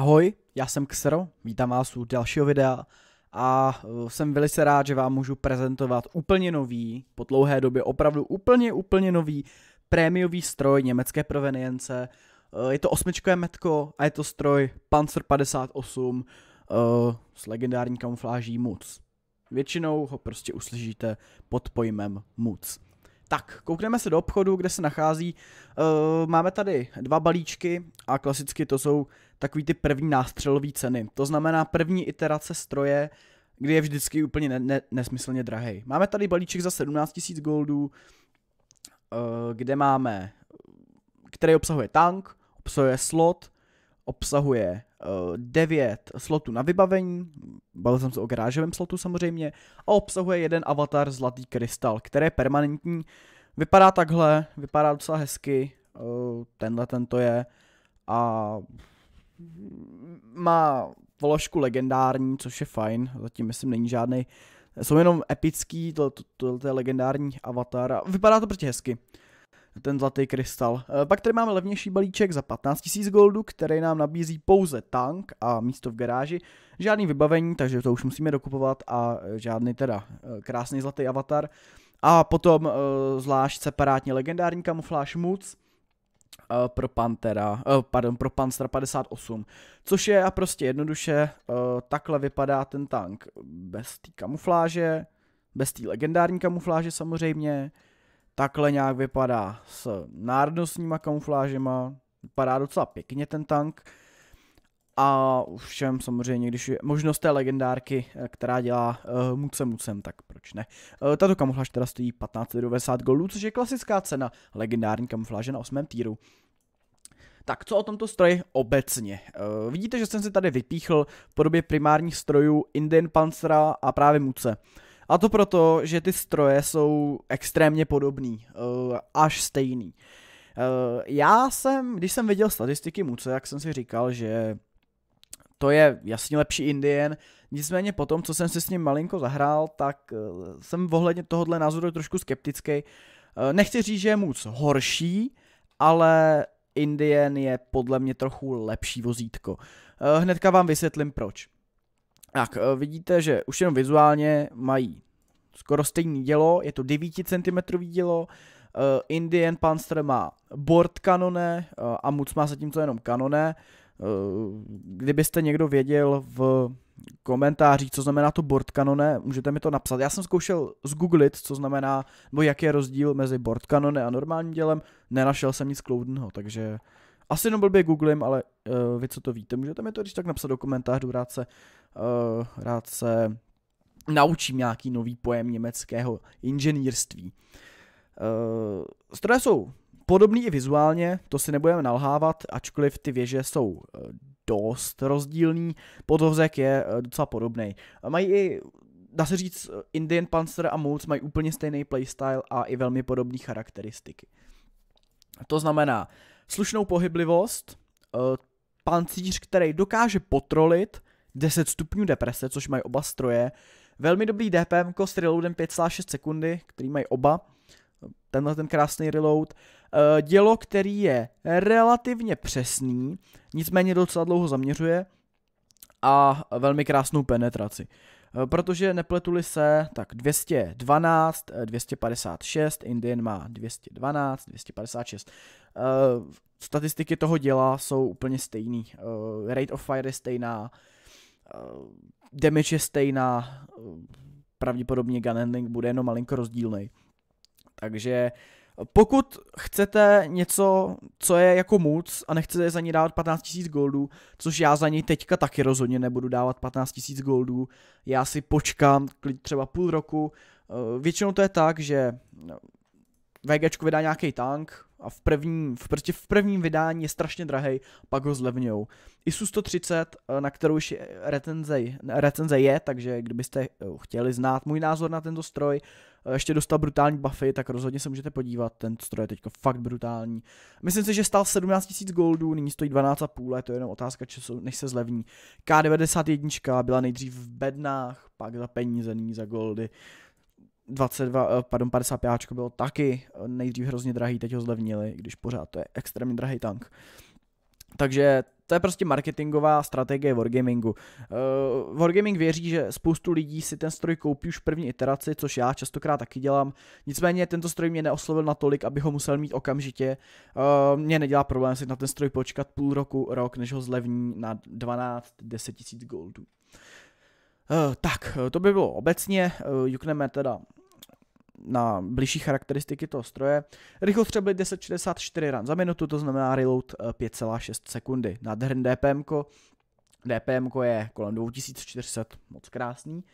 Ahoj, já jsem Xero, vítám vás u dalšího videa a eh, jsem velice rád, že vám můžu prezentovat úplně nový, po dlouhé době opravdu úplně, úplně nový prémiový stroj německé provenience. Eh, je to osmičkové metko a je to stroj Panzer 58 eh, s legendární kamufláží MUC. Většinou ho prostě uslyšíte pod pojmem MUC. Tak, koukneme se do obchodu, kde se nachází. Máme tady dva balíčky a klasicky to jsou takový ty první nástřelové ceny. To znamená první iterace stroje, kdy je vždycky úplně ne- ne- nesmyslně drahý. Máme tady balíček za 17 000 goldů, eh, kde máme, který obsahuje tank, obsahuje slot, obsahuje 9 eh, slotů na vybavení, bavil jsem se o garážovém slotu samozřejmě, a obsahuje jeden avatar zlatý krystal, který je permanentní. Vypadá takhle, vypadá docela hezky, eh, tenhle tento je a má vložku legendární, což je fajn, zatím myslím není žádný. Jsou jenom epický, to, to, to, to je legendární avatar a vypadá to prostě hezky ten zlatý krystal. E, pak tady máme levnější balíček za 15 000 goldu, který nám nabízí pouze tank a místo v garáži. Žádný vybavení, takže to už musíme dokupovat a žádný teda e, krásný zlatý avatar. A potom e, zvlášť separátně legendární kamufláž Moods, uh, pro Pantera, uh, pardon, pro Panstra 58, což je a prostě jednoduše, uh, takhle vypadá ten tank bez té kamufláže, bez té legendární kamufláže samozřejmě, takhle nějak vypadá s národnostníma kamuflážema, vypadá docela pěkně ten tank, a všem samozřejmě, když je možnost té legendárky, eh, která dělá uh, eh, mucem mucem, tak proč ne. Uh, tato kamufláž teda stojí 1590 goldů, což je klasická cena legendární kamufláže na 8. týru. Tak co o tomto stroji obecně? Uh, vidíte, že jsem si tady vypíchl v podobě primárních strojů Indian Panzera a právě muce. A to proto, že ty stroje jsou extrémně podobný, uh, až stejný. Uh, já jsem, když jsem viděl statistiky Muce, jak jsem si říkal, že to je jasně lepší Indien. Nicméně potom, co jsem se s ním malinko zahrál, tak eh, jsem ohledně tohohle názoru trošku skeptický. Eh, nechci říct, že je moc horší, ale Indien je podle mě trochu lepší vozítko. Eh, hnedka vám vysvětlím proč. Tak, vidíte, že už jenom vizuálně mají skoro stejné dělo, je to 9 cm dělo, Indian Panther má board kanone a Muc má zatímco jenom kanone, Eh, kdybyste někdo věděl v komentářích, co znamená to board kanone, můžete mi to napsat. Já jsem zkoušel zgooglit, co znamená, nebo jaký je rozdíl mezi board kanone a normálním dělem, nenašel jsem nic kloudného, takže asi jenom blbě googlim, ale uh, vy co to víte, můžete mi to když tak napsat do komentářů, rád se, uh, rád se naučím nějaký nový pojem německého inženýrství. Uh, stroje jsou Podobný i vizuálně, to si nebudeme nalhávat, ačkoliv ty věže jsou eh, dost rozdílný, podvozek je eh, docela podobný. Mají i dá se říct, Indian Panzer a Moods mají úplně stejný playstyle a i velmi podobné charakteristiky. To znamená slušnou pohyblivost, eh, pancíř, který dokáže potrolit 10 stupňů deprese, což mají oba stroje, velmi dobrý DPM s reloadem 5,6 sekundy, který mají oba, tenhle ten krásný reload. Eh, dělo, který je relativně přesný, nicméně docela dlouho zaměřuje a velmi krásnou penetraci. Eh, protože nepletuli se, tak 212, 256, eh, Indian má 212, 256. Statistiky toho děla jsou úplně stejný. Rate of fire je stejná, damage je stejná, pravděpodobně gun handling bude jenom malinko rozdílný. Takže eh, pokud chcete něco, co je jako moc a nechcete za ní dávat 15 000 goldů, což já za něj teďka taky rozhodně nebudu dávat 15 000 goldů, já si počkám třeba půl roku. Eh, většinou to je tak, že VGčku vydá nějaký tank a v prvním, v, prostě v prvním vydání je strašně drahý, pak ho zlevňou. ISU 130, eh, na kterou už recenze, recenze je, takže kdybyste eh, chtěli znát můj názor na tento stroj, eh, ještě dostal brutální buffy, tak rozhodně se můžete podívat, ten stroj je teď fakt brutální. Myslím si, že stál 17 000 goldů, nyní stojí 12,5, je to jenom otázka času, než se zlevní. K91 byla nejdřív v bednách, pak za peníze, nyní za goldy. 22, eh, pardon, 55 bylo taky eh, nejdřív hrozně drahý, teď ho zlevnili, když pořád to je extrémně drahý tank. Takže to je prostě marketingová strategie Wargamingu. Uh, Wargaming věří, že spoustu lidí si ten stroj koupí už v první iteraci, což já častokrát taky dělám. Nicméně tento stroj mě neoslovil natolik, aby ho musel mít okamžitě. Uh, mě nedělá problém si na ten stroj počkat půl roku, rok, než ho zlevní na 12-10 tisíc goldů. Uh, tak, to by bylo obecně, uh, jukneme teda na blížší charakteristiky toho stroje. Rychlost byly 1064 ran za minutu, to znamená reload 5,6 eh, sekundy. Nádherný DPM. -ko. DPM -ko je kolem 2400, moc krásný.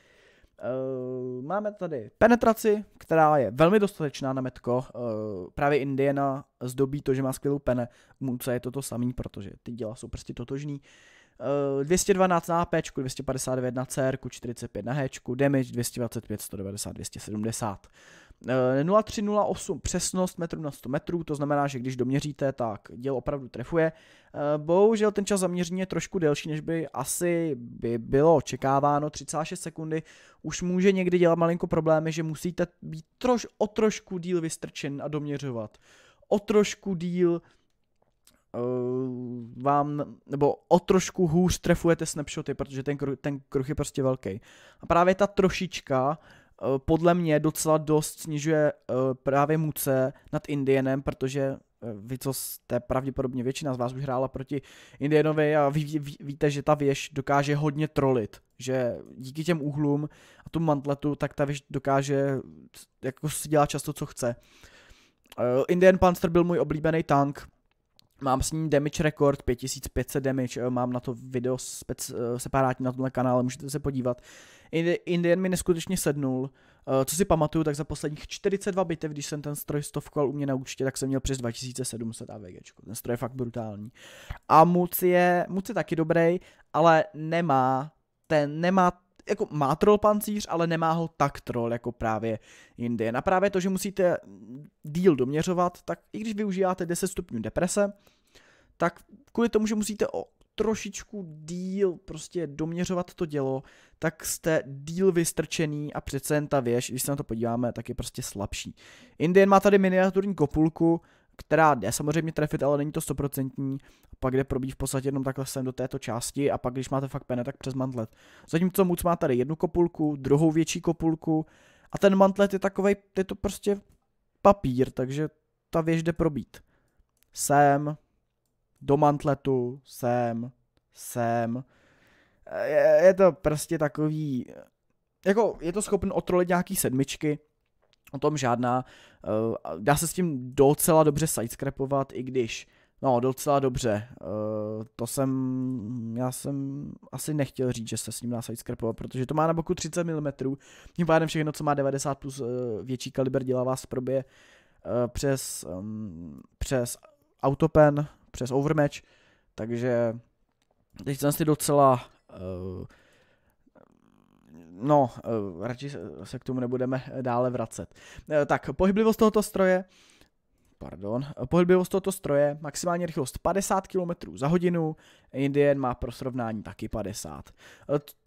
Uh, máme tady penetraci, která je velmi dostatečná na metko. Uh, právě Indiana zdobí to, že má skvělou pene. Munce je to to samý, protože ty děla jsou prostě totožný. Uh, 212 eh, na AP, 259 na CR, 45 na H, damage 225, 190, 270. 0,308 přesnost metrů na 100 metrů, to znamená, že když doměříte, tak děl opravdu trefuje. Eh, bohužel ten čas zaměření je trošku delší, než by asi by bylo očekáváno, 36 sekundy. Už může někdy dělat malinko problémy, že musíte být troš, o trošku díl vystrčen a doměřovat. O trošku díl uh, vám, nebo o trošku hůř trefujete snapshoty, protože ten, kruh, ten kruh je prostě velký. A právě ta trošička uh, podle mě docela dost snižuje uh, právě muce nad Indienem, protože vy, co jste pravděpodobně většina z vás už hrála proti Indienovi a vy, ví, ví, víte, že ta věž dokáže hodně trolit, že díky těm úhlům a tu mantletu, tak ta věž dokáže, jako si dělá často, co chce. Indian Panzer byl můj oblíbený tank, Mám s ní damage record, 5500 damage, eh, mám na to video spec, eh, separátní na tomhle kanále, můžete se podívat. Indian mi neskutečně sednul, eh, co si pamatuju, tak za posledních 42 bitev, když jsem ten stroj stovkoval u mě na účtě, tak jsem měl přes 2700 AVG. Ten stroj je fakt brutální. A Muc je, Muc je taky dobrý, ale nemá ten, nemá jako má troll pancíř, ale nemá ho tak troll jako právě jindy. A právě to, že musíte díl doměřovat, tak i když využíváte 10 stupňů deprese, tak kvůli tomu, že musíte o trošičku díl prostě doměřovat to dělo, tak jste díl vystrčený a přece jen ta věž, když se na to podíváme, tak je prostě slabší. Indian má tady miniaturní kopulku která jde samozřejmě trefit, ale není to stoprocentní. Pak jde probít v podstatě jenom takhle sem do této části a pak když máte fakt pene, tak přes mantlet. Zatímco Muc má tady jednu kopulku, druhou větší kopulku a ten mantlet je takovej, je to prostě papír, takže ta věž jde probít. Sem, do mantletu, sem, sem. Je, je to prostě takový, jako je to schopen otrolit nějaký sedmičky, o tom žádná. Eh, dá se s tím docela dobře sidescrapovat, i když No, docela dobře. Eh, to jsem, já jsem asi nechtěl říct, že se s ním dá sidescrapovat, protože to má na boku 30 mm. Tím pádem všechno, co má 90 plus eh, větší kaliber, dělá vás probě přes, mm, přes autopen, přes overmatch, takže teď jsem si docela uh, no, eh, radši se k tomu nebudeme eh, dále vracet. Eh, tak, pohyblivost tohoto stroje, pardon, pohyblivost tohoto stroje, maximální rychlost 50 km za hodinu, Indien má pro srovnání taky 50.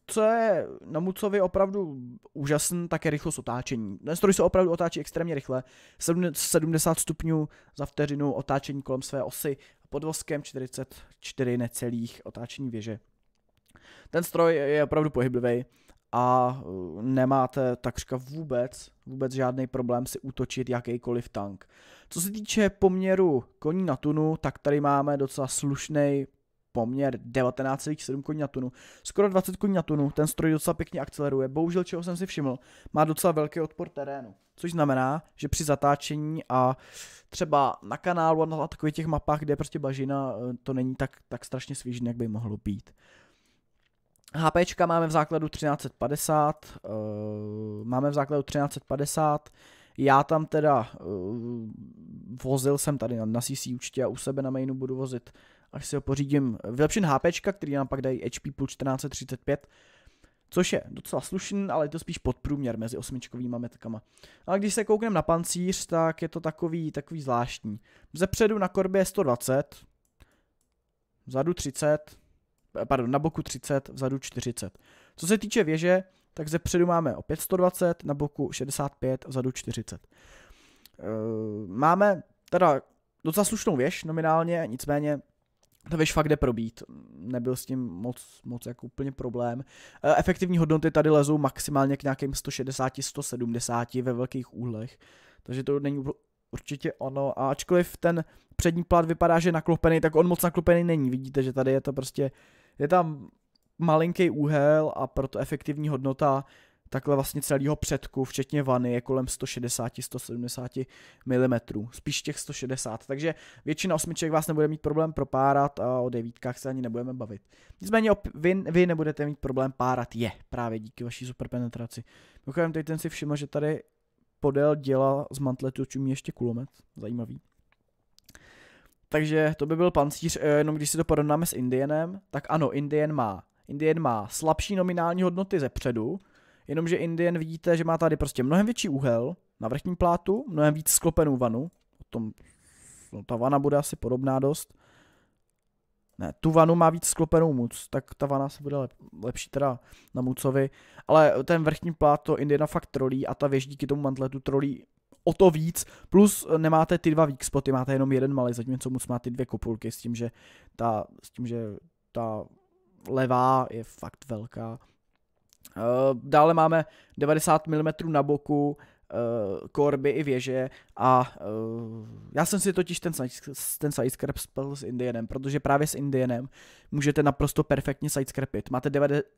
Co je na Mucovi opravdu úžasný, tak je rychlost otáčení. Ten stroj se opravdu otáčí extrémně rychle, 70 stupňů za vteřinu otáčení kolem své osy, voskem 44 necelých otáčení věže. Ten stroj je opravdu pohyblivý a eh, nemáte takřka vůbec, vůbec žádný problém si útočit jakýkoliv tank. Co se týče poměru koní na tunu, tak tady máme docela slušný poměr 19,7 koní na tunu, skoro 20 koní na tunu, ten stroj docela pěkně akceleruje, bohužel čeho jsem si všiml, má docela velký odpor terénu, což znamená, že při zatáčení a třeba na kanálu a na takových těch mapách, kde je prostě bažina, eh, to není tak, tak strašně svěží, jak by mohlo být. HP máme v základu 1350, uh, eh, máme v základu 1350, já tam teda uh, vozil jsem tady na, na CC účtě a u sebe na mainu budu vozit, až si ho pořídím, vylepšen HP, který nám pak dají HP plus 1435, což je docela slušný, ale je to spíš podprůměr mezi osmičkovými metkama. A když se koukneme na pancíř, tak je to takový, takový zvláštní. Zepředu na korbě je 120, vzadu 30, Eh, pardon, na boku 30, vzadu 40. Co se týče věže, tak ze předu máme opět 120, na boku 65, vzadu 40. Eh, máme teda docela slušnou věž nominálně, nicméně ta věž fakt jde probít. Nebyl s tím moc, moc jako úplně problém. Eh, efektivní hodnoty tady lezou maximálně k nějakým 160, 170 ve velkých úhlech. Takže to není určitě ono. A ačkoliv ten přední plát vypadá, že je naklopený, tak on moc naklopený není. Vidíte, že tady je to prostě je tam malinký úhel a proto efektivní hodnota takhle vlastně celého předku, včetně vany, je kolem 160-170 mm, spíš těch 160. Takže většina osmiček vás nebude mít problém propárat a o devítkách se ani nebudeme bavit. Nicméně vy, vy nebudete mít problém párat je právě díky vaší superpenetraci. Mimochodem, teď ten si všiml, že tady podél děla z mantletu čumí ještě kulomet. Zajímavý. Takže to by byl pancíř, eh, jenom když si to porovnáme s Indienem, tak ano, Indien má. Indien má slabší nominální hodnoty ze předu, jenomže Indien vidíte, že má tady prostě mnohem větší úhel na vrchním plátu, mnohem víc sklopenou vanu, o tom, no, ta vana bude asi podobná dost. Ne, tu vanu má víc sklopenou muc, tak ta vana se bude lep, lepší teda na mucovi, ale ten vrchní plát to Indiana fakt trolí a ta věž díky tomu mantletu trolí o to víc, plus eh, nemáte ty dva weak spoty, máte jenom jeden malý, zatímco moc má ty dvě kopulky s tím, že ta, s tím, že ta levá je fakt velká. Eh, dále máme 90 mm na boku, korby eh, i věže a uh, já jsem si totiž ten, ten sidescrap spel s Indianem, protože právě s Indianem můžete naprosto perfektně sidescrapit. Máte,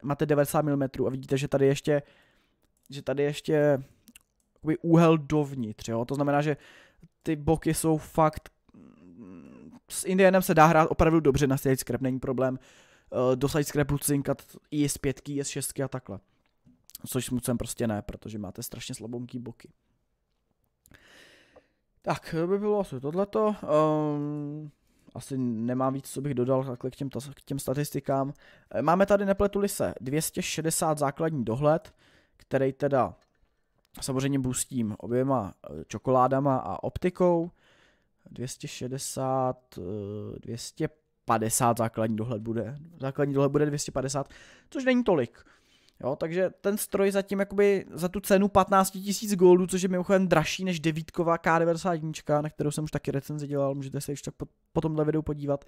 máte 90 mm a vidíte, že tady ještě že tady ještě jakoby úhel dovnitř, jo? To znamená, že ty boky jsou fakt... S Indianem se dá hrát opravdu dobře na scrap, není problém. Eh, Do sidescrapu cinkat i z pětky, i z šestky a takhle. Což smucem prostě ne, protože máte strašně slabonký boky. Tak, to by bylo asi tohleto. Um, asi nemám víc, co bych dodal takhle k těm, k těm statistikám. Eh, máme tady, nepletuli se, 260 základní dohled, který teda Samozřejmě boostím oběma eh, čokoládama a optikou. 260, 250 eh, základní dohled bude. Základní dohled bude 250, což není tolik. Jo, takže ten stroj zatím jakoby za tu cenu 15 000 goldů, což je mimochodem dražší než devítková K91, na kterou jsem už taky recenzi dělal, můžete se ještě po, po tomhle videu podívat.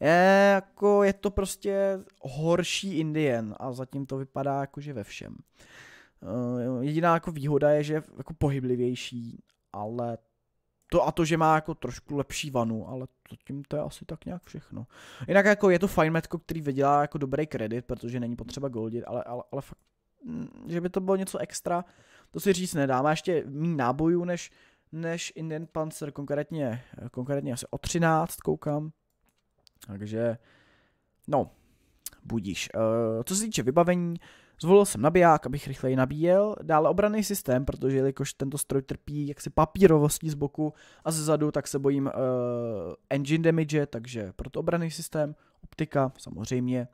Je, jako je to prostě horší Indien a zatím to vypadá jakože ve všem. Eh, jediná jako výhoda je, že je jako pohyblivější, ale to a to, že má jako trošku lepší vanu, ale zatím to je asi tak nějak všechno. Jinak jako je to fajn metko, který vydělá jako dobrý kredit, protože není potřeba goldit, ale, ale, ale fakt, mm, že by to bylo něco extra, to si říct nedá. Má ještě méně nábojů než, než Indian Panzer, konkrétně, konkrétně asi o 13 koukám. Takže, no, budíš. Uh, co se týče vybavení, Zvolil jsem nabiják, abych rychleji nabíjel, dále obraný systém, protože jelikož tento stroj trpí jaksi papírovostí z boku a zezadu, tak se bojím uh, engine damage, takže proto obraný systém, optika samozřejmě,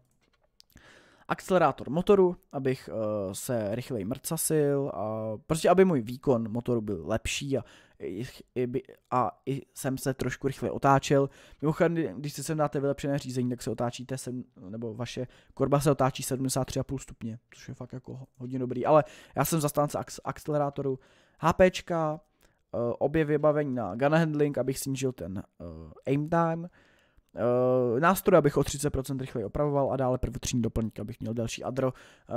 akcelerátor motoru, abych uh, se rychleji mrcasil a prostě aby můj výkon motoru byl lepší a a i jsem se trošku rychle otáčel. Mimochodem, když se sem dáte vylepšené řízení, tak se otáčíte, sem, nebo vaše korba se otáčí 73,5 stupně, což je fakt jako hodně dobrý. Ale já jsem zastánce akcelerátoru HPčka, eh, obě vybavení na gun handling, abych snížil ten eh, aim time, eh, nástroj, abych o 30% rychleji opravoval a dále prvotřídní doplňky, abych měl další adro,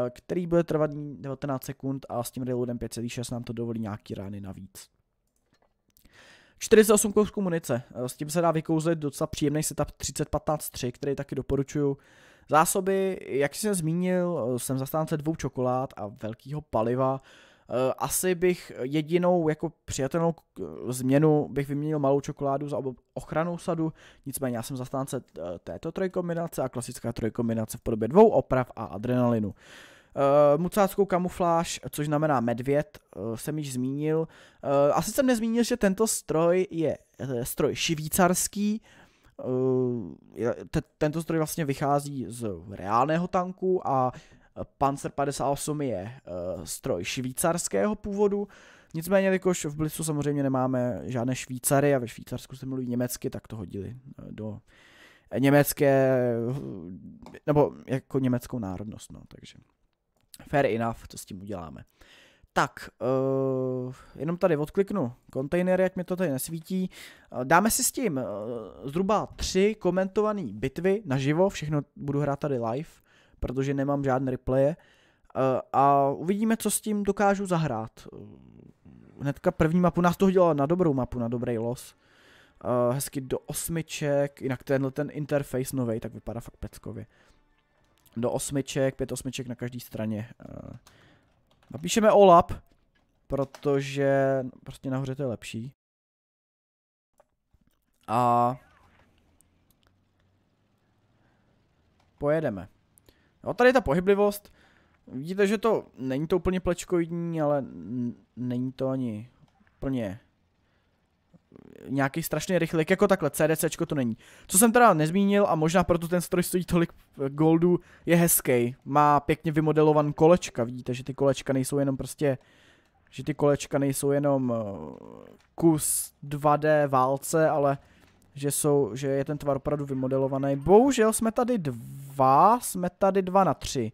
který bude trvat 19 sekund a s tím reloadem 5,6 nám to dovolí nějaký rány navíc. 48 kousků munice, eh, s tím se dá vykouzlit docela příjemný setup 3015-3, který taky doporučuju. Zásoby, jak jsem zmínil, eh, jsem zastánce dvou čokolád a velkého paliva. Eh, asi bych jedinou jako přijatelnou změnu bych vyměnil malou čokoládu za ochranou sadu, nicméně já jsem zastánce této trojkombinace a klasická trojkombinace v podobě dvou oprav a adrenalinu. Uh, mucáckou kamufláž, což znamená medvěd, uh, jsem již zmínil. Uh, asi jsem nezmínil, že tento stroj je uh, stroj šivícarský. Uh, te, tento stroj vlastně vychází z reálného tanku a Panzer 58 je uh, stroj švýcarského původu. Nicméně, jakož v Blitzu samozřejmě nemáme žádné Švýcary a ve Švýcarsku se mluví německy, tak to hodili do německé, nebo jako německou národnost, no, takže. Fair enough, co s tím uděláme. Tak, uh, jenom tady odkliknu kontejner, jak mi to tady nesvítí. Eh, dáme si s tím uh, zhruba tři komentované bitvy naživo, všechno budu hrát tady live, protože nemám žádné replaye. Uh, a uvidíme, co s tím dokážu zahrát. Hnedka první mapu, nás to dělala na dobrou mapu, na dobrý los. Uh, hezky do osmiček, jinak tenhle ten interface novej, tak vypadá fakt peckově do osmiček, pět osmiček na každé straně. Eh, napíšeme OLAP, protože prostě nahoře to je lepší. A pojedeme. No tady je ta pohyblivost. Vidíte, že to není to úplně plečkoidní, ale není to ani úplně nějaký strašný rychlik, jako takhle, CDCčko to není. Co jsem teda nezmínil a možná proto ten stroj stojí tolik eh, goldů, je hezký. Má pěkně vymodelovan kolečka, vidíte, že ty kolečka nejsou jenom prostě, že ty kolečka nejsou jenom eh, kus 2D válce, ale že, jsou, že je ten tvar opravdu vymodelovaný. Bohužel jsme tady dva, jsme tady dva na tři.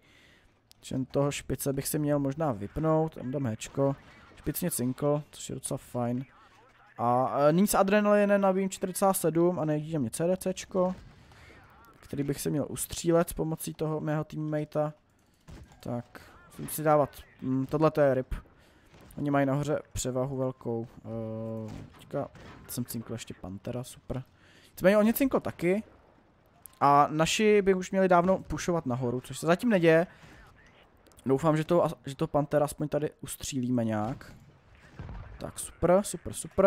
Čem toho špice bych si měl možná vypnout, tam dám hečko. Špicně cinkl, což je docela fajn. A e, nic s na nabím 47 a nejdí mě CDCčko, který bych se měl ustřílet s pomocí toho mého teammatea. Tak, musím si dávat, mm, tohle je ryb. Oni mají nahoře převahu velkou. Uh, teďka jsem cinkl ještě Pantera, super. Nicméně oni cinkl taky. A naši by už měli dávno pušovat nahoru, což se zatím neděje. Doufám, že to, že to Pantera aspoň tady ustřílíme nějak. Tak, super, super, super.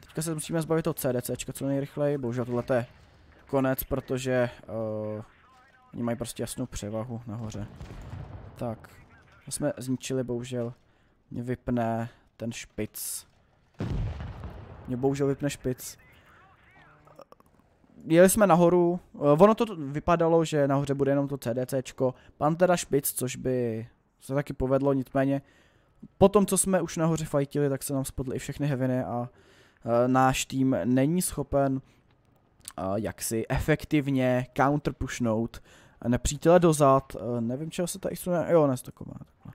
Teďka se musíme zbavit toho CDCčka co nejrychleji, bohužel tohle je konec, protože uh, oni mají prostě jasnou převahu nahoře. Tak, my jsme zničili, bohužel mě vypne ten špic. Mě bohužel vypne špic. Jeli jsme nahoru, eh, ono to vypadalo, že nahoře bude jenom to CDCčko, Pantera špic, což by se taky povedlo, nicméně Potom, co jsme už nahoře fajtili, tak se nám spadly i všechny heviny a uh, náš tým není schopen uh, e, jaksi efektivně pushnout nepřítele dozad. Uh, e, nevím, čeho se ta Isuna... Jo, ne, taková. takhle.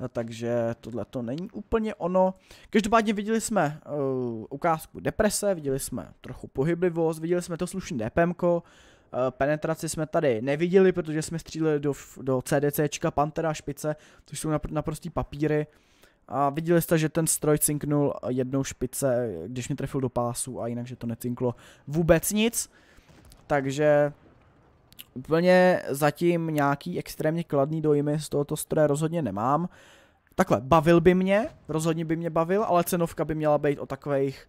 Uh, takže tohle to není úplně ono. Každopádně viděli jsme uh, ukázku deprese, viděli jsme trochu pohyblivost, viděli jsme to slušný DPMko, Eh, penetraci jsme tady neviděli, protože jsme stříleli do, do CDCčka Pantera špice, což jsou napr- naprostý papíry. A viděli jste, že ten stroj cinknul jednou špice, když mě trefil do pásu a jinak, že to necinklo vůbec nic. Takže úplně zatím nějaký extrémně kladný dojmy z tohoto stroje rozhodně nemám. Takhle, bavil by mě, rozhodně by mě bavil, ale cenovka by měla být o takových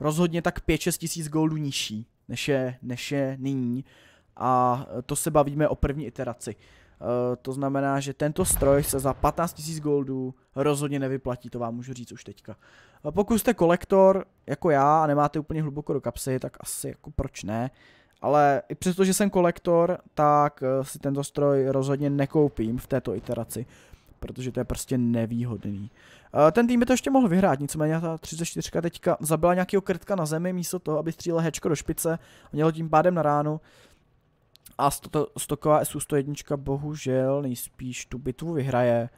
rozhodně tak 5-6 tisíc goldů nižší než je, než je nyní. A e, to se bavíme o první iteraci. E, to znamená, že tento stroj se za 15 000 goldů rozhodně nevyplatí, to vám můžu říct už teďka. E, pokud jste kolektor, jako já, a nemáte úplně hluboko do kapsy, tak asi jako proč ne. Ale i přesto, že jsem kolektor, tak si tento stroj rozhodně nekoupím v této iteraci, protože to je prostě nevýhodný. Eh, ten tým by to ještě mohl vyhrát, nicméně ta 34 teďka zabila nějakého krtka na zemi místo toho, aby střílel hečko do špice, měl tím pádem na ránu. A sto, stoková SU-101 bohužel nejspíš tu bitvu vyhraje,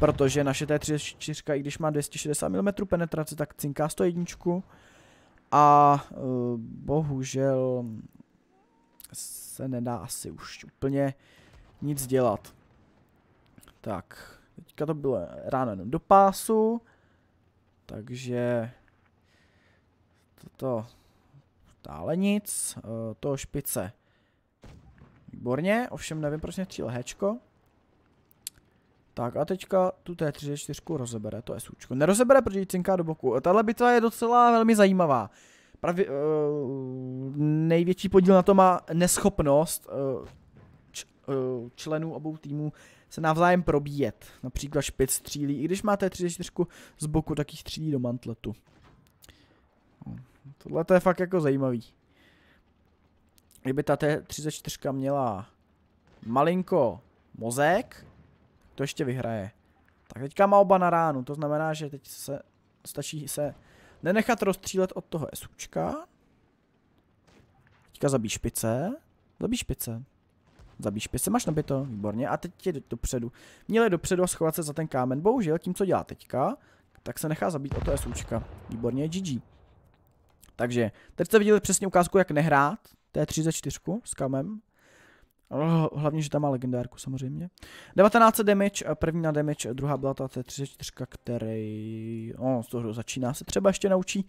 protože naše T34, i když má 260 mm penetrace, tak cinká 101 a eh, bohužel se nedá asi už úplně nic dělat. Tak, Teďka to bylo ráno jenom do pásu, takže toto Stále nic, eh, to špice výborně, ovšem nevím proč nechcíl hečko. Tak a teďka tu T34 rozebere, to je sůčko. Nerozebere, protože cinká do boku. Eh, tahle bitva je docela velmi zajímavá. Pravě, uh, eh, největší podíl na to má neschopnost uh, č, uh, členů obou týmů se navzájem probíjet. Například špic střílí, i když máte 34 z boku, tak ji střílí do mantletu. No, tohle to je fakt jako zajímavý. Kdyby ta T34 měla malinko mozek, to ještě vyhraje. Tak teďka má oba na ránu, to znamená, že teď se stačí se nenechat rozstřílet od toho SUčka. Teďka zabíš špice. zabíš špice. Zabíš pěse, máš nabito, výborně. A teď je dopředu. Měli dopředu a schovat se za ten kámen. Bohužel tím, co dělá teďka, tak se nechá zabít o to SUčka. Výborně, GG. Takže, teď jste viděli přesně ukázku, jak nehrát. To je 34 s kamem. Hlavně, že tam má legendárku samozřejmě. 19 damage, eh, první na damage, druhá byla ta T34, který... No, z toho začíná se třeba ještě naučí.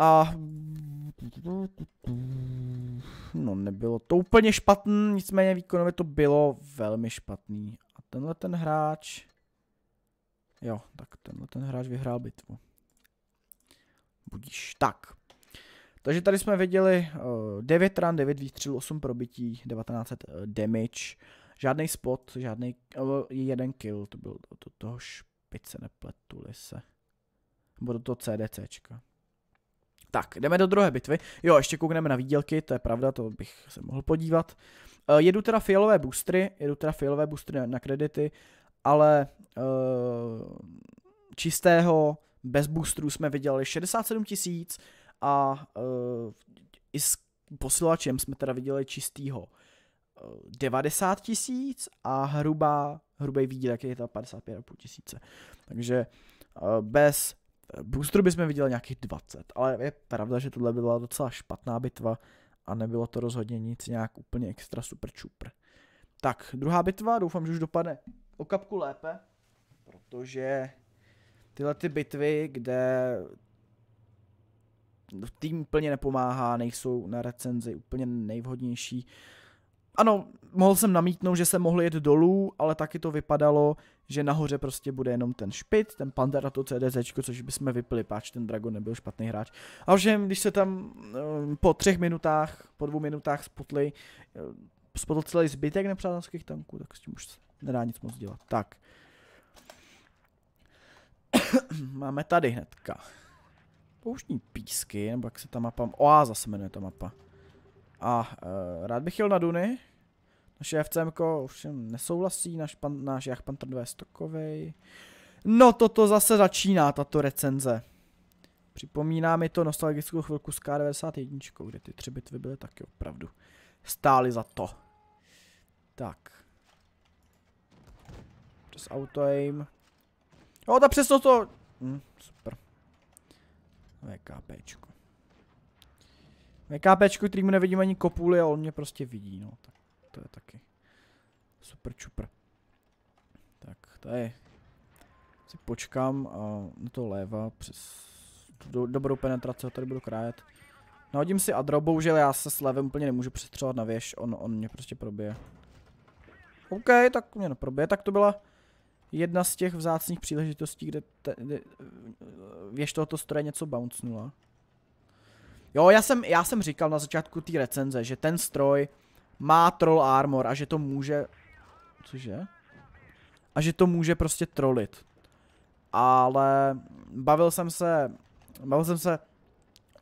A no nebylo to úplně špatný, nicméně výkonově to bylo velmi špatný. A tenhle ten hráč, jo, tak tenhle ten hráč vyhrál bitvu. Budíš, tak. Takže tady jsme viděli uh, 9 ran, 9 výstřelů, 8 probití, 19 uh, eh, damage, žádný spot, žádný, uh, eh, jeden kill, to byl do, to, toho špice, nepletuli se. Nebo do toho CDCčka. Tak, jdeme do druhé bitvy. Jo, ještě koukneme na výdělky, to je pravda, to bych se mohl podívat. Uh, jedu teda fialové boostry, jedu teda fialové boostry na, na kredity, ale uh, čistého bez boostrů jsme vydělali 67 tisíc a uh, i s posílačem jsme teda viděli čistýho 90 tisíc a hrubá, hrubý výdělek je to 55,5 tisíce. Takže bez Boosteru bychom viděli nějakých 20, ale je pravda, že tohle byla docela špatná bitva a nebylo to rozhodně nic nějak úplně extra super čupr. Tak, druhá bitva, doufám, že už dopadne o kapku lépe, protože tyhle ty bitvy, kde tým úplně nepomáhá, nejsou na recenzi úplně nejvhodnější. Ano, mohl jsem namítnout, že se mohl jet dolů, ale taky to vypadalo, že nahoře prostě bude jenom ten špit, ten panter a to CDZ, což bychom vypili, páč ten Dragon nebyl špatný hráč. A že když se tam eh, po třech minutách, po dvou minutách spotli, eh, spotl celý zbytek nepřátelských tanků, tak s tím už nedá nic moc dělat. Tak. Máme tady hnedka. Pouštní písky, nebo jak se ta mapa... Oáza se jmenuje ta mapa. A uh, rád bych jel na Duny, naše FCMK už nesouhlasí, náš, pan, náš jak pan je stokovej. No toto zase začíná, tato recenze. Připomíná mi to nostalgickou chvilku s K91, kde ty tři bitvy byly taky opravdu. Stály za to. Tak. Přes auto aim. Jo, ta přesno to. Hm, super. VKPčko. VKPčko, který mu nevidím ani kopuly, a on mě prostě vidí, no tak to je taky super čupr. Tak tady si počkám a na to léva přes do, dobrou penetraci ho tady budu krájet. Nahodím si Adro, bohužel já se s levem úplně nemůžu přestřelovat na věž, on, on mě prostě probije. OK, tak mě probije. tak to byla jedna z těch vzácných příležitostí, kde, te, kde věž tohoto stroje něco bouncnula. Jo, já jsem, já jsem říkal na začátku té recenze, že ten stroj má troll armor a že to může... Cože? A že to může prostě trolit. Ale bavil jsem se... Bavil jsem se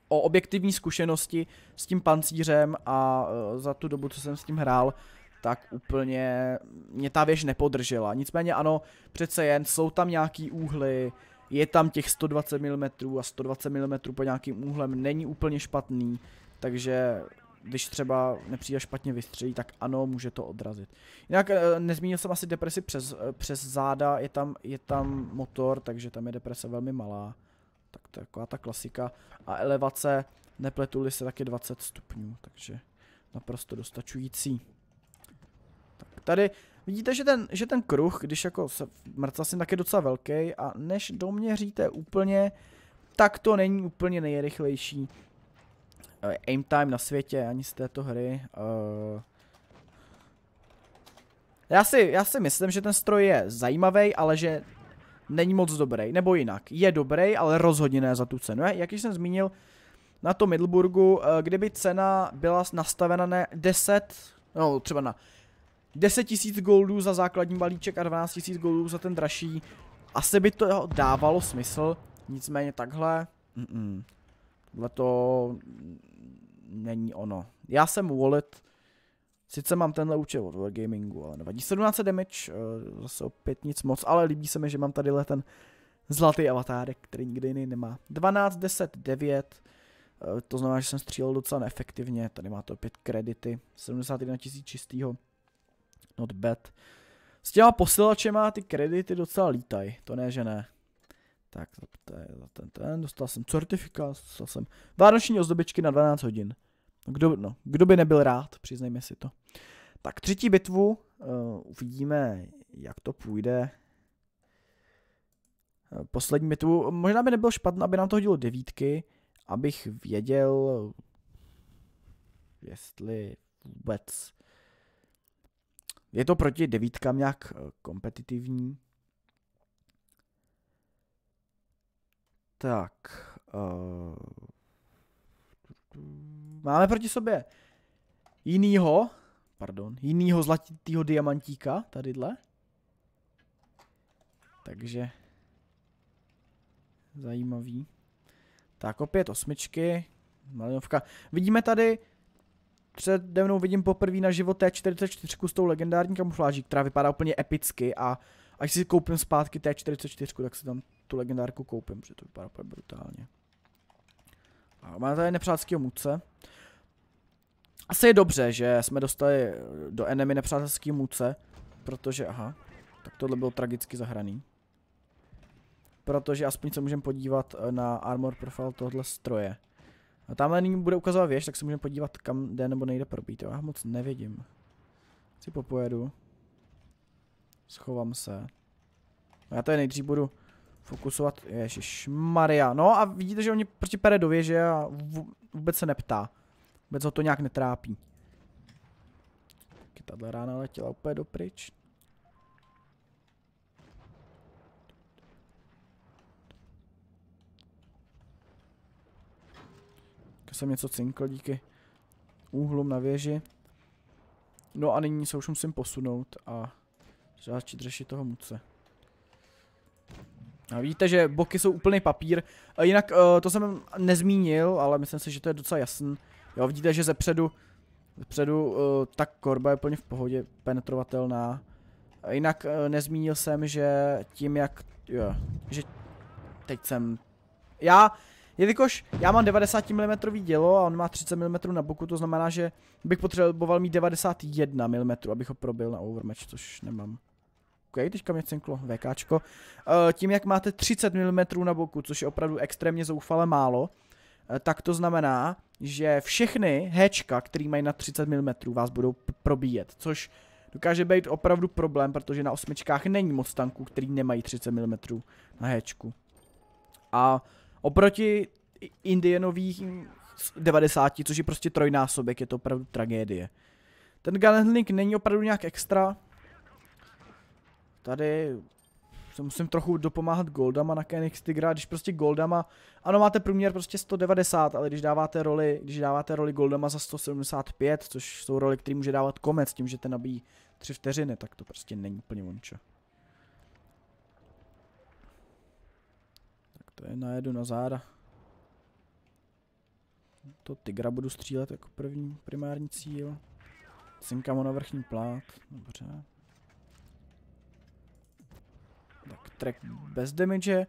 o objektivní zkušenosti s tím pancířem a e, za tu dobu, co jsem s tím hrál, tak úplně mě ta věž nepodržela. Nicméně ano, přece jen jsou tam nějaký úhly, je tam těch 120 mm a 120 mm po nějakým úhlem není úplně špatný, takže když třeba nepřijde špatně vystřelí, tak ano, může to odrazit. Jinak eh, nezmínil jsem asi depresi přes, eh, přes záda, je tam, je tam motor, takže tam je deprese velmi malá. Tak to je taková ta klasika. A elevace, nepletuli se taky 20 stupňů, takže naprosto dostačující. Tak tady vidíte, že ten, že ten kruh, když jako se mrca tak je docela velký a než doměříte úplně, tak to není úplně nejrychlejší Eh, aim time na světě ani z této hry. Uh, já si, já si myslím, že ten stroj je zajímavý, ale že není moc dobrý, nebo jinak. Je dobrý, ale rozhodně ne za tu cenu. Eh, jak jsem zmínil na Middleburgu, uh, kdyby cena byla nastavena na 10, no třeba na 10 000 goldů za základní balíček a 12 000 goldů za ten dražší, asi by to dávalo smysl, nicméně takhle, mm -mm to není ono. Já jsem wallet, sice mám tenhle účet od gamingu, ale nevadí. 17 damage, eh, zase opět nic moc, ale líbí se mi, že mám tadyhle ten zlatý avatárek, který nikdy jiný nemá. 12, 10, 9, to znamená, že jsem střílel docela neefektivně, tady má to opět kredity, 71 tisíc čistýho, not bad. S těma posilačema ty kredity docela lítají, to ne, že ne. Tak, za ten, ten, dostal jsem certifikát, dostal jsem vánoční ozdobičky na 12 hodin. Kdo, no, kdo by nebyl rád, přiznejme si to. Tak třetí bitvu, uh, uvidíme, jak to půjde. Eh, poslední bitvu, možná by nebyl špatné, aby nám to hodilo devítky, abych věděl, jestli vůbec je to proti devítkám nějak eh, kompetitivní. Tak. Uh, máme proti sobě jinýho, pardon, jinýho zlatitýho diamantíka, tadyhle. Takže zajímavý. Tak opět osmičky, malinovka. Vidíme tady, přede mnou vidím poprvé na život T44 s tou legendární kamufláží, která vypadá úplně epicky a až si koupím zpátky T44, tak se tam tu legendárku koupím, protože to vypadá úplně brutálně. A máme tady nepřátského muce. Asi je dobře, že jsme dostali do enemy nepřátelský muce, protože, aha, tak tohle bylo tragicky zahraný. Protože aspoň se můžeme podívat eh, na armor profile tohle stroje. A tamhle nyní bude ukazovat věž, tak se můžeme podívat, kam jde nebo nejde probít. Já moc nevidím. Si popojedu. Schovám se. Já tady nejdřív budu Fokusovat, ježiš, Maria. No a vidíte, že oni prostě pere do věže a vůbec se neptá. Vůbec ho to nějak netrápí. Tahle rána letěla úplně dopryč. Já jsem něco cinkl díky úhlům na věži. No a nyní se už musím posunout a začít řešit toho muce. A vidíte, že boky jsou úplný papír. A jinak uh, to jsem nezmínil, ale myslím si, že to je docela jasný. Jo, vidíte, že ze předu, uh, ta korba je plně v pohodě penetrovatelná. A jinak uh, nezmínil jsem, že tím jak, jo, že teď jsem, já, jelikož já mám 90 mm dělo a on má 30 mm na boku, to znamená, že bych potřeboval mít 91 mm, abych ho probil na overmatch, což nemám. OK, teďka mě cinklo VKčko. Eh, tím, jak máte 30 mm na boku, což je opravdu extrémně zoufale málo, eh, tak to znamená, že všechny hečka, který mají na 30 mm, vás budou probíjet, což dokáže být opravdu problém, protože na osmičkách není moc tanků, který nemají 30 mm na hečku. A oproti Indianových 90, což je prostě trojnásobek, je to opravdu tragédie. Ten Gunlink není opravdu nějak extra, Tady se musím trochu dopomáhat goldama na Kenix Tigra, když prostě goldama, ano máte průměr prostě 190, ale když dáváte roli, když dáváte roli goldama za 175, což jsou roli, které může dávat komec tím, že ten nabíjí 3 vteřiny, tak to prostě není úplně ončo. Tak to je najedu na záda. To Tigra budu střílet jako první primární cíl. Cinkamo na vrchní plát, dobře. Tak track bez damage.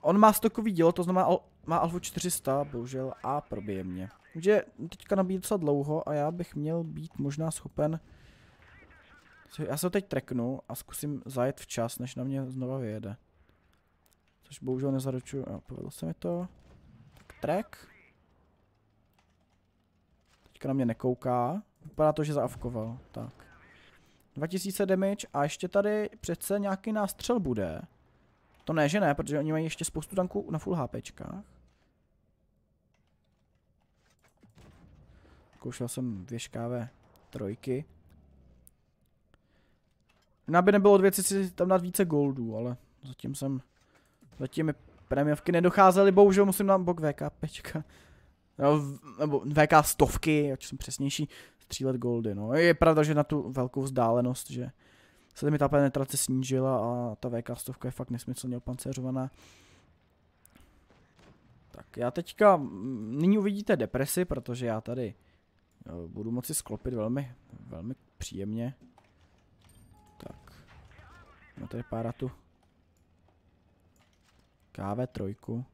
On má stokový dílo, to znamená al má alfu 400, bohužel, a probije mě. Takže teďka nabíjí docela dlouho a já bych měl být možná schopen... Já se ho teď treknu a zkusím zajet včas, než na mě znova vyjede. Což bohužel nezaručuju. Jo, povedlo se mi to. Tak track. Teďka na mě nekouká. Vypadá to, že zaavkoval. Tak. 2000 damage a ještě tady přece nějaký nástřel bude. To ne, že ne, protože oni mají ještě spoustu tanků na full HPčkách. Koušel jsem věškávé trojky. Nám by nebylo dvě si tam dát více goldů, ale zatím jsem... Zatím mi premiovky nedocházely, bohužel musím dát bok VKPčka. No, nebo VK stovky, ať jsem přesnější let goldy. No. Je pravda, že na tu velkou vzdálenost, že se mi ta penetrace snížila a ta VK stovka je fakt nesmyslně opancerovaná. Tak já teďka, nyní uvidíte depresi, protože já tady e, budu moci sklopit velmi, velmi příjemně. Tak, no tady pára tu kv trojku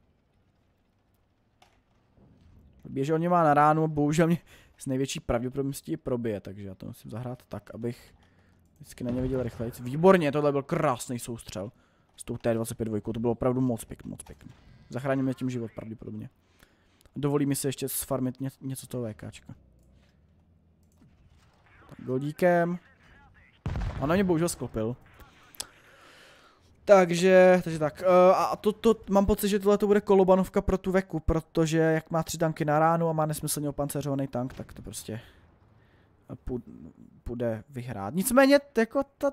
běželně má na ránu, bohužel mě s největší pravděpodobností probije, takže já to musím zahrát tak, abych vždycky na ně viděl rychle. Výborně, tohle byl krásný soustřel s tou T25, to bylo opravdu moc pěkný, moc pěkný. Zachráníme tím život pravděpodobně. Dovolí mi se ještě sfarmit něco toho VKčka. Tak goldíkem. Ano, mě bohužel sklopil. Takže, takže tak. Eh, a to, to, mám pocit, že tohle to bude kolobanovka pro tu veku, protože jak má tři tanky na ránu a má nesmyslně opanceřovaný tank, tak to prostě bude vyhrát. Nicméně, jako ta...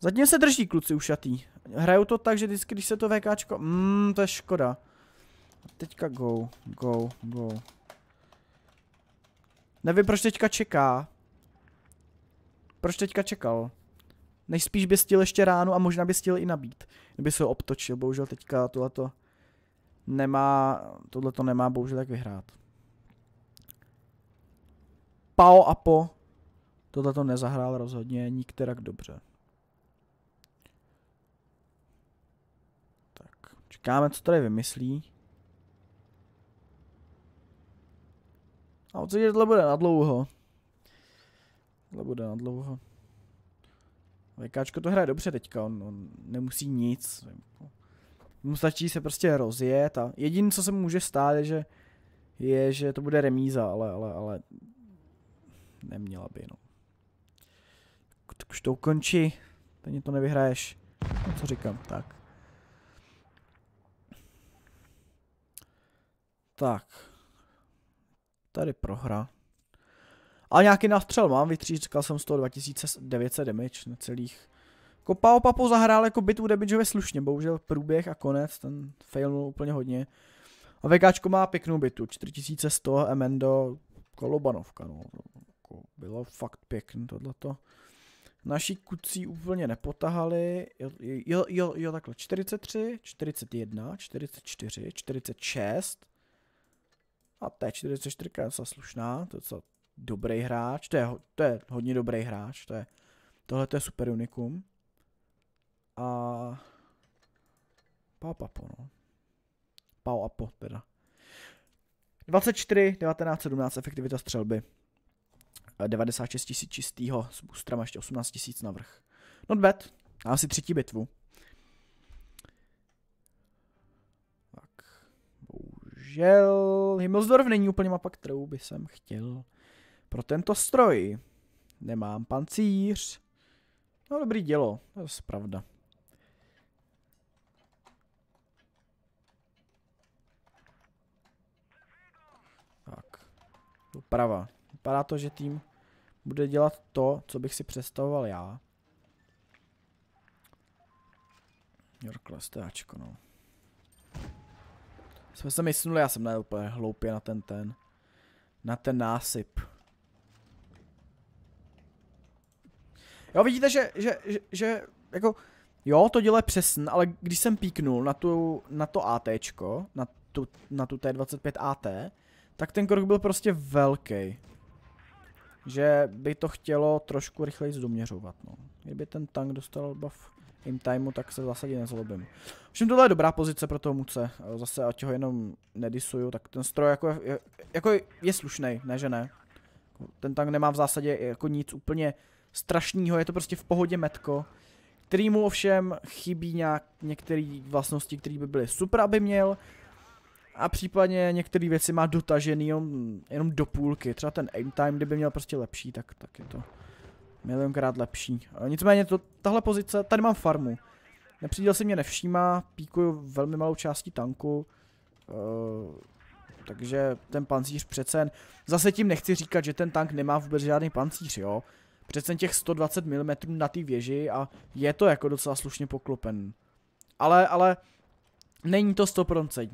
Zatím se drží kluci ušatý. Hrajou to tak, že vždycky, když se to VKčko... Mmm, to je škoda. A teďka go, go, go. Nevím, proč teďka čeká. Proč teďka čekal? nejspíš by stil ještě ráno a možná by stil i nabít, kdyby se ho obtočil, bohužel teďka tohleto nemá, tohleto nemá bohužel tak vyhrát. Pao a Po tohleto nezahrál rozhodně nikterak dobře. Tak, čekáme, co tady vymyslí. A určitě tohle bude na dlouho. Tohle bude na dlouho. VKčko to hraje dobře teďka, on, on nemusí nic. Mu stačí se prostě rozjet a jediné, co se mu může stát, je, že, je, že to bude remíza, ale, ale, ale neměla by, no. Tak už to ukončí, stejně to nevyhraješ. No, co říkám, tak. Tak. Tady prohra. Ale nějaký nastřel mám, vytřískal jsem z toho 2900 damage necelých. Kopao jako Papo zahrál jako bitvu damageově slušně, bohužel průběh a konec, ten failnul úplně hodně. A VKčko má pěknou bitu, 4100 Emendo Kolobanovka, no. Jako bylo fakt pěkný tohleto. Naši kucí úplně nepotahali. Jo, jo, jo, jo, takhle. 43, 41, 44, 46. A ta 44 je slušná. To je docela dobrý hráč, to je, to je hodně dobrý hráč, to je, tohle to je super unikum. A Pau Paupapo, no. Pau Pauapo teda. 24, 19, 17 efektivita střelby. 96 tisíc čistýho s boostrem ještě 18 tisíc navrh. Not bad. A asi třetí bitvu. Tak. Bohužel Himmelsdorf není úplně mapa, kterou by jsem chtěl pro tento stroj. Nemám pancíř. No dobrý dělo, to je pravda. Tak, doprava. Vypadá to, že tým bude dělat to, co bych si představoval já. Jorkle, stojáčko, no. Jsme se mysnuli, já jsem najel úplně hloupě na ten ten. Na ten násyp. Jo, vidíte, že, že, že, že jako, jo, to dělá přesn, ale když jsem píknul na, tu, na to ATčko, na tu, na tu T25AT, tak ten krok byl prostě velký. Že by to chtělo trošku rychleji zdoměřovat, no. Kdyby ten tank dostal buff in timeu, tak se v zásadě nezlobím. Všem tohle je dobrá pozice pro toho muce, zase ať ho jenom nedisuju, tak ten stroj jako je, jako je, je slušnej, ne že ne. Ten tank nemá v zásadě jako nic úplně strašného, je to prostě v pohodě metko, který mu ovšem chybí nějak některé vlastnosti, které by byly super, aby měl, a případně některé věci má dotažený jenom, jenom do půlky, třeba ten aim time, kdyby měl prostě lepší, tak, tak je to milionkrát lepší. Nicméně to, tahle pozice, tady mám farmu. Nepříděl se mě nevšímá, píkuju velmi malou částí tanku. Uh, takže ten pancíř přece Zase tím nechci říkat, že ten tank nemá vůbec žádný pancíř, jo přece těch 120 mm na té věži a je to jako docela slušně poklopen. Ale, ale není to 100%.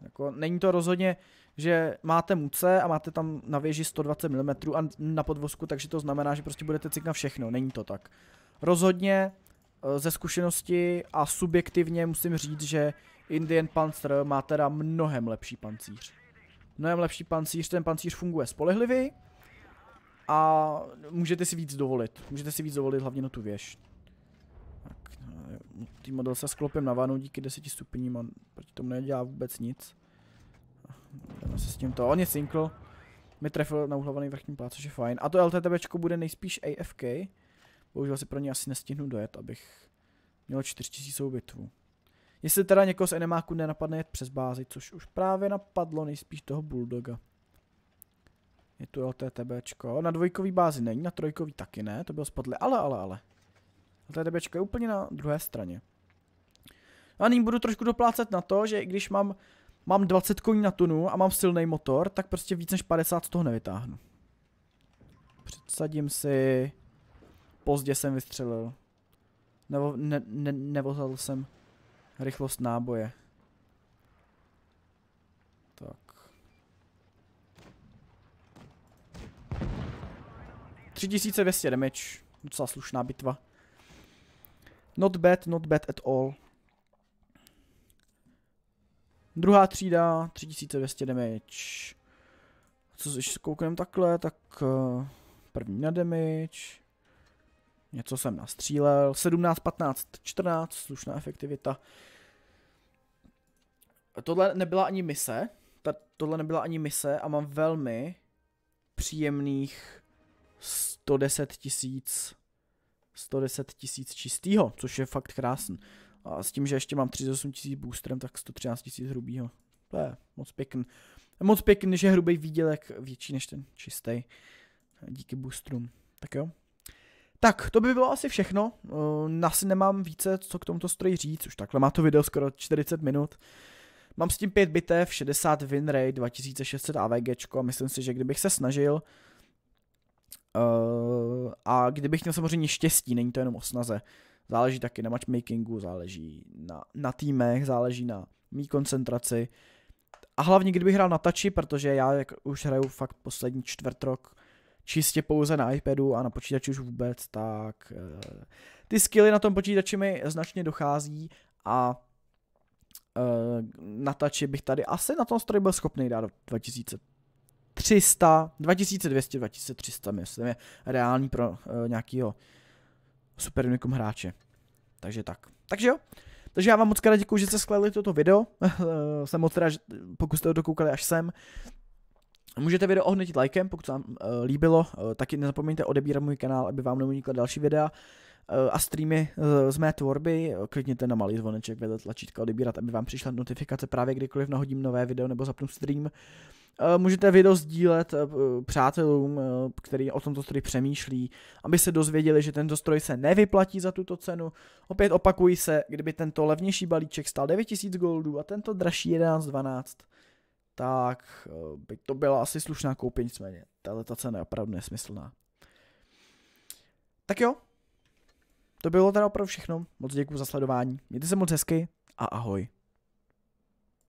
Jako, není to rozhodně, že máte muce a máte tam na věži 120 mm a na podvozku, takže to znamená, že prostě budete cik na všechno. Není to tak. Rozhodně eh, ze zkušenosti a subjektivně musím říct, že Indian Panzer má teda mnohem lepší pancíř. Mnohem lepší pancíř, ten pancíř funguje spolehlivý, a můžete si víc dovolit. Můžete si víc dovolit hlavně na tu věž. Tak, no, tý model se sklopem na vanu díky 10 stupním. a proti tomu nedělá vůbec nic. Jdeme se s tím to. On je single. Mi trefil na uhlovaný vrchní plát, což je fajn. A to LTTBčko bude nejspíš AFK. Bohužel si pro ně asi nestihnu dojet, abych měl 4000 bitvu. Jestli teda někoho z enemáku nenapadne jet přes bázi, což už právě napadlo nejspíš toho bulldoga. Je tu LTTBčko. Na dvojkový bázi není, na trojkový taky ne, to bylo spodle, ale, ale, ale. LTTBčko je úplně na druhé straně. A nyní budu trošku doplácet na to, že i když mám, mám 20 koní na tunu a mám silný motor, tak prostě víc než 50 z toho nevytáhnu. Předsadím si... Pozdě jsem vystřelil. Nebo ne, ne, nevozal jsem rychlost náboje. 3200 damage. Docela slušná bitva. Not bad, not bad at all. Druhá třída, 3200 damage. Co když se koukneme takhle, tak uh, první na damage. Něco jsem nastřílel. 17, 15, 14, slušná efektivita. Tohle nebyla ani mise. Ta, tohle nebyla ani mise a mám velmi příjemných 110 tisíc 110 tisíc čistýho, což je fakt krásný. A s tím, že ještě mám 38 tisíc boostrem, tak 113 tisíc hrubýho. To je moc pěkný. Moc pěkný, že hrubý výdělek větší než ten čistý. Díky boostrům. Tak jo. Tak, to by bylo asi všechno. Eh, asi nemám více, co k tomuto stroji říct. Už takhle má to video skoro 40 minut. Mám s tím 5 bitev, 60 win rate, 2600 AVG a myslím si, že kdybych se snažil, Eh, a kdybych měl samozřejmě štěstí, není to jenom o snaze, záleží taky na matchmakingu, záleží na, na týmech, záleží na mý koncentraci. A hlavně kdybych hrál na tači, protože já jak už hraju fakt poslední čtvrt rok čistě pouze na iPadu a na počítači už vůbec, tak uh, ty skilly na tom počítači mi značně dochází a uh, na tači bych tady asi na tom stroji byl schopný dát 2000 300, 2200, 2300, myslím, je reálný pro uh, nějakýho super unikum hráče. Takže tak. Takže jo. Takže já vám moc krát děkuji, že jste skladili toto video. Jsem moc rád, pokud jste ho dokoukali až sem. Můžete video ohnetit lajkem, pokud se vám uh, líbilo. Uh, taky nezapomeňte odebírat můj kanál, aby vám neunikla další videa a streamy z mé tvorby, klikněte na malý zvoneček vedle tlačítka odebírat, aby vám přišla notifikace právě kdykoliv nahodím nové video nebo zapnu stream. Eh, můžete video sdílet eh, přátelům, eh, který o tomto stroji přemýšlí, aby se dozvěděli, že tento stroj se nevyplatí za tuto cenu. Opět opakují se, kdyby tento levnější balíček stál 9000 goldů a tento dražší 1112, tak by to byla asi slušná koupě, nicméně tahle ta cena je opravdu nesmyslná. Tak jo, to bylo teda opravdu všechno. Moc děkuji za sledování. Mějte se moc hezky a ahoj.